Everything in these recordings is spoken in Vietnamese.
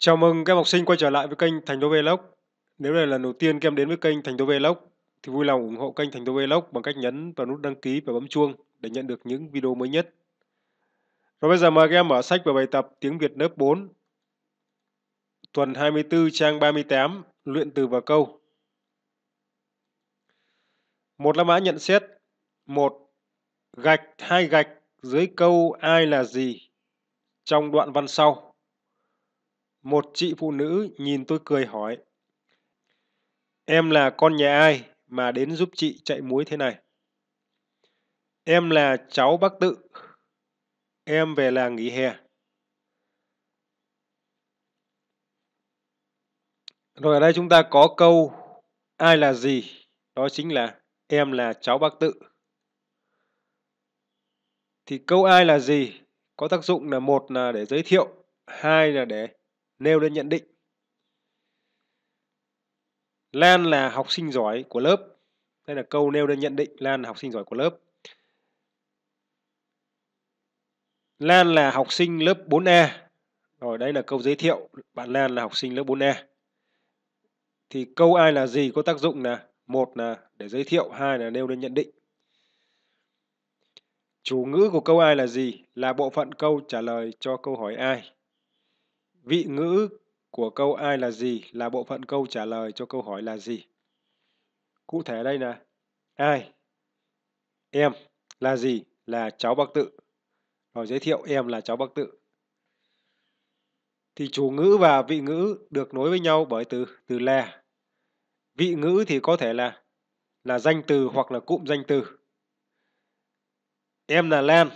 Chào mừng các học sinh quay trở lại với kênh Thành Đô Vlog. Nếu đây là lần đầu tiên các em đến với kênh Thành Đô Vlog thì vui lòng ủng hộ kênh Thành Đô Vlog bằng cách nhấn vào nút đăng ký và bấm chuông để nhận được những video mới nhất. Rồi bây giờ mời các em mở sách và bài tập tiếng Việt lớp 4. Tuần 24 trang 38, luyện từ và câu. Một la mã nhận xét. một Gạch hai gạch dưới câu ai là gì trong đoạn văn sau. Một chị phụ nữ nhìn tôi cười hỏi. Em là con nhà ai mà đến giúp chị chạy muối thế này? Em là cháu bác tự. Em về làng nghỉ hè. Rồi ở đây chúng ta có câu ai là gì? Đó chính là em là cháu bác tự. Thì câu ai là gì có tác dụng là một là để giới thiệu, hai là để nêu lên nhận định. Lan là học sinh giỏi của lớp. Đây là câu nêu lên nhận định Lan là học sinh giỏi của lớp. Lan là học sinh lớp 4A. Rồi đây là câu giới thiệu bạn Lan là học sinh lớp 4A. Thì câu ai là gì có tác dụng là một là để giới thiệu, hai là nêu lên nhận định. Chủ ngữ của câu ai là gì? Là bộ phận câu trả lời cho câu hỏi ai. Vị ngữ của câu ai là gì là bộ phận câu trả lời cho câu hỏi là gì. Cụ thể đây là ai, em, là gì, là cháu bác tự. Rồi giới thiệu em là cháu bác tự. Thì chủ ngữ và vị ngữ được nối với nhau bởi từ từ là. Vị ngữ thì có thể là là danh từ hoặc là cụm danh từ. Em là Lan.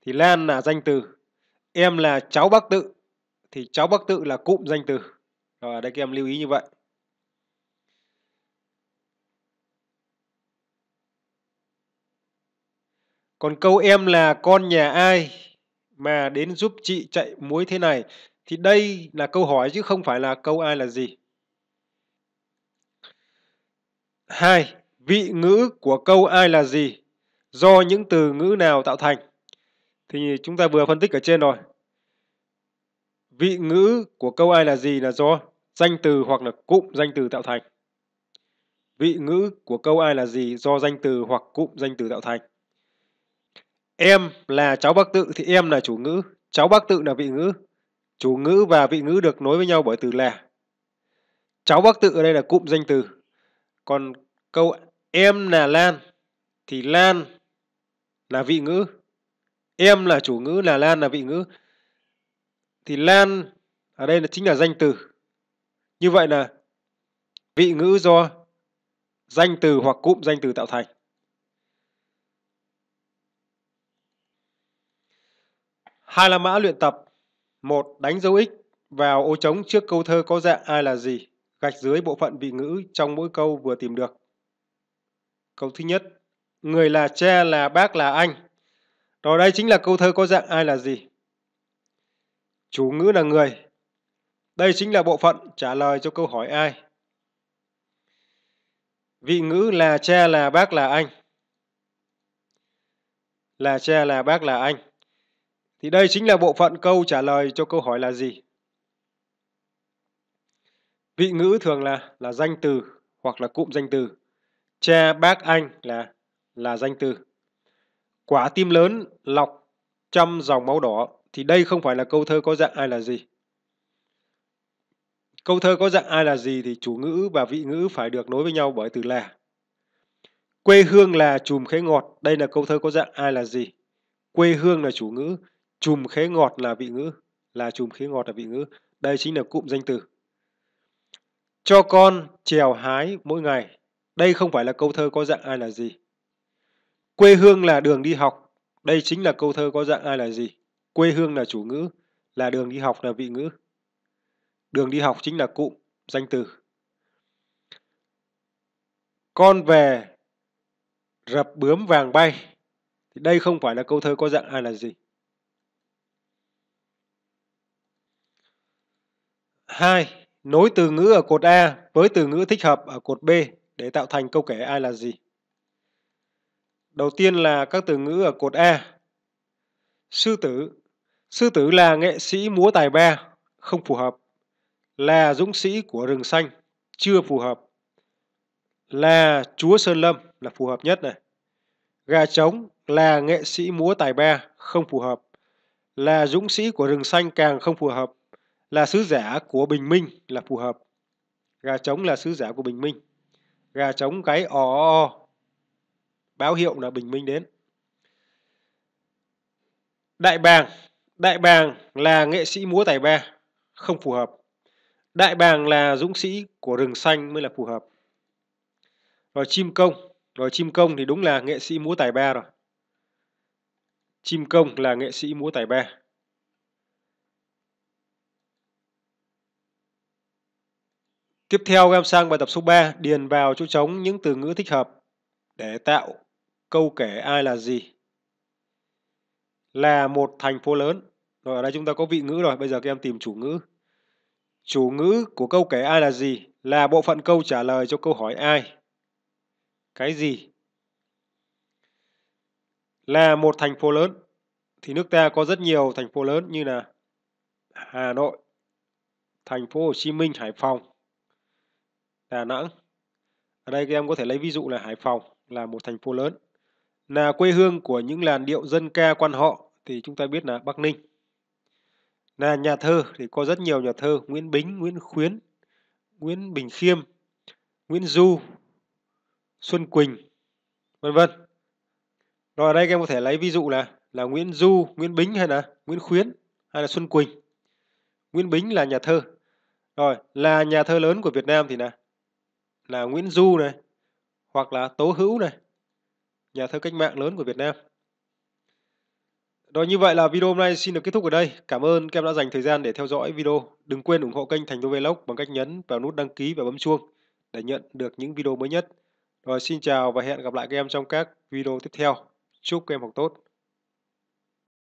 Thì Lan là danh từ. Em là cháu bác tự thì cháu bác tự là cụm danh từ. Rồi ờ, ở đây các em lưu ý như vậy. Còn câu em là con nhà ai mà đến giúp chị chạy muối thế này thì đây là câu hỏi chứ không phải là câu ai là gì. hai Vị ngữ của câu ai là gì do những từ ngữ nào tạo thành. Thì chúng ta vừa phân tích ở trên rồi. Vị ngữ của câu ai là gì là do danh từ hoặc là cụm danh từ tạo thành. Vị ngữ của câu ai là gì do danh từ hoặc cụm danh từ tạo thành. Em là cháu bác tự thì em là chủ ngữ, cháu bác tự là vị ngữ. Chủ ngữ và vị ngữ được nối với nhau bởi từ là. Cháu bác tự ở đây là cụm danh từ. Còn câu em là Lan thì Lan là vị ngữ. Em là chủ ngữ là Lan là vị ngữ thì lan ở đây là chính là danh từ. Như vậy là vị ngữ do danh từ hoặc cụm danh từ tạo thành. Hai là mã luyện tập. một Đánh dấu x vào ô trống trước câu thơ có dạng ai là gì, gạch dưới bộ phận vị ngữ trong mỗi câu vừa tìm được. Câu thứ nhất, người là cha là bác là anh. Đó đây chính là câu thơ có dạng ai là gì. Chủ ngữ là người. Đây chính là bộ phận trả lời cho câu hỏi ai. Vị ngữ là cha là bác là anh. Là cha là bác là anh. Thì đây chính là bộ phận câu trả lời cho câu hỏi là gì. Vị ngữ thường là là danh từ hoặc là cụm danh từ. Cha bác anh là là danh từ. Quả tim lớn lọc trăm dòng máu đỏ thì đây không phải là câu thơ có dạng ai là gì. Câu thơ có dạng ai là gì thì chủ ngữ và vị ngữ phải được nối với nhau bởi từ là. Quê hương là chùm khế ngọt, đây là câu thơ có dạng ai là gì. Quê hương là chủ ngữ, chùm khế ngọt là vị ngữ, là chùm khế ngọt là vị ngữ. Đây chính là cụm danh từ. Cho con trèo hái mỗi ngày, đây không phải là câu thơ có dạng ai là gì. Quê hương là đường đi học, đây chính là câu thơ có dạng ai là gì quê hương là chủ ngữ, là đường đi học là vị ngữ. Đường đi học chính là cụm, danh từ. Con về rập bướm vàng bay. Thì đây không phải là câu thơ có dạng ai là gì. Hai, nối từ ngữ ở cột A với từ ngữ thích hợp ở cột B để tạo thành câu kể ai là gì. Đầu tiên là các từ ngữ ở cột A. Sư tử Sư tử là nghệ sĩ múa tài ba, không phù hợp. Là dũng sĩ của rừng xanh, chưa phù hợp. Là chúa Sơn Lâm là phù hợp nhất này. Gà trống là nghệ sĩ múa tài ba, không phù hợp. Là dũng sĩ của rừng xanh càng không phù hợp. Là sứ giả của Bình Minh là phù hợp. Gà trống là sứ giả của Bình Minh. Gà trống cái ò báo hiệu là Bình Minh đến. Đại bàng Đại bàng là nghệ sĩ múa tài ba, không phù hợp. Đại bàng là dũng sĩ của rừng xanh mới là phù hợp. Rồi chim công, rồi chim công thì đúng là nghệ sĩ múa tài ba rồi. Chim công là nghệ sĩ múa tài ba. Tiếp theo em sang bài tập số 3, điền vào chỗ trống những từ ngữ thích hợp để tạo câu kể ai là gì. Là một thành phố lớn. Rồi ở đây chúng ta có vị ngữ rồi, bây giờ các em tìm chủ ngữ. Chủ ngữ của câu kể ai là gì? Là bộ phận câu trả lời cho câu hỏi ai. Cái gì? Là một thành phố lớn. Thì nước ta có rất nhiều thành phố lớn như là Hà Nội, thành phố Hồ Chí Minh, Hải Phòng, Đà Nẵng. Ở đây các em có thể lấy ví dụ là Hải Phòng là một thành phố lớn. Là quê hương của những làn điệu dân ca quan họ thì chúng ta biết là Bắc Ninh là nhà thơ thì có rất nhiều nhà thơ Nguyễn Bính Nguyễn Khuyến Nguyễn Bình Khiêm Nguyễn Du Xuân Quỳnh vân vân rồi ở đây các em có thể lấy ví dụ là là Nguyễn Du Nguyễn Bính hay là Nguyễn Khuyến hay là Xuân Quỳnh Nguyễn Bính là nhà thơ rồi là nhà thơ lớn của Việt Nam thì là là Nguyễn Du này hoặc là Tố Hữu này nhà thơ cách mạng lớn của Việt Nam rồi như vậy là video hôm nay xin được kết thúc ở đây. Cảm ơn các em đã dành thời gian để theo dõi video. Đừng quên ủng hộ kênh Thành Đô Vlog bằng cách nhấn vào nút đăng ký và bấm chuông để nhận được những video mới nhất. Rồi xin chào và hẹn gặp lại các em trong các video tiếp theo. Chúc các em học tốt.